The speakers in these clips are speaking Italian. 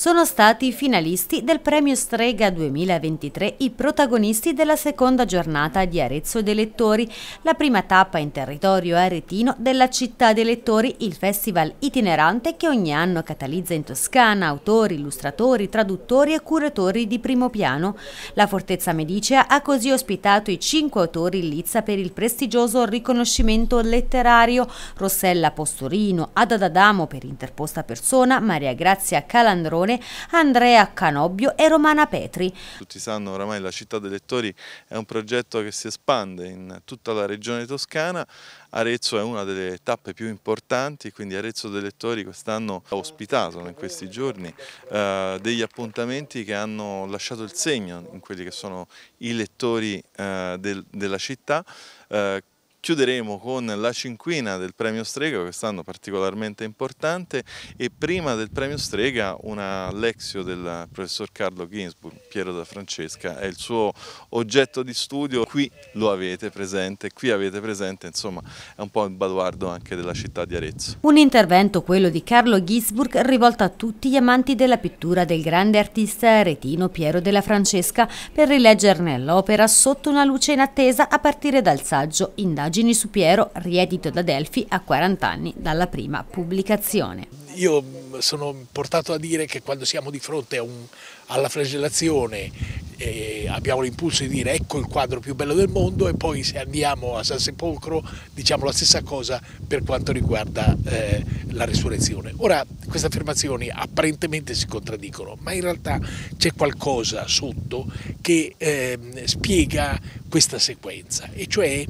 sono stati i finalisti del Premio Strega 2023, i protagonisti della seconda giornata di Arezzo dei Lettori, la prima tappa in territorio aretino della Città dei Lettori, il festival itinerante che ogni anno catalizza in Toscana autori, illustratori, traduttori e curatori di primo piano. La Fortezza Medicea ha così ospitato i cinque autori in lizza per il prestigioso riconoscimento letterario Rossella Posturino, Ada D'Adamo per interposta persona, Maria Grazia Calandrone Leone, Andrea Canobbio e Romana Petri. Tutti sanno oramai la città dei lettori è un progetto che si espande in tutta la regione toscana, Arezzo è una delle tappe più importanti, quindi Arezzo dei lettori quest'anno ha ospitato in questi giorni eh, degli appuntamenti che hanno lasciato il segno in quelli che sono i lettori eh, del, della città, eh, Chiuderemo con la cinquina del premio Strega, quest'anno particolarmente importante, e prima del premio Strega una lezione del professor Carlo Ginsburg, Piero da Francesca, è il suo oggetto di studio, qui lo avete presente, qui avete presente, insomma è un po' il baluardo anche della città di Arezzo. Un intervento, quello di Carlo Ginsburg, rivolto a tutti gli amanti della pittura del grande artista aretino Piero della Francesca per rileggerne l'opera sotto una luce inattesa a partire dal saggio Indagini su Piero, riedito da Delfi a 40 anni dalla prima pubblicazione. Io mm, sono portato a dire che quando siamo di fronte un, alla flagellazione eh, abbiamo l'impulso di dire ecco il quadro più bello del mondo e poi se andiamo a San Sepolcro diciamo la stessa cosa per quanto riguarda eh, la risurrezione. Ora queste affermazioni apparentemente si contraddicono ma in realtà c'è qualcosa sotto che eh, spiega questa sequenza e cioè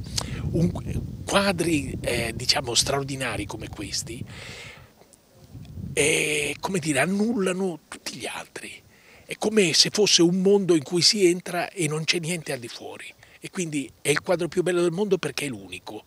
un, quadri eh, diciamo straordinari come questi eh, come dire, annullano tutti gli altri. È come se fosse un mondo in cui si entra e non c'è niente al di fuori. E quindi è il quadro più bello del mondo perché è l'unico.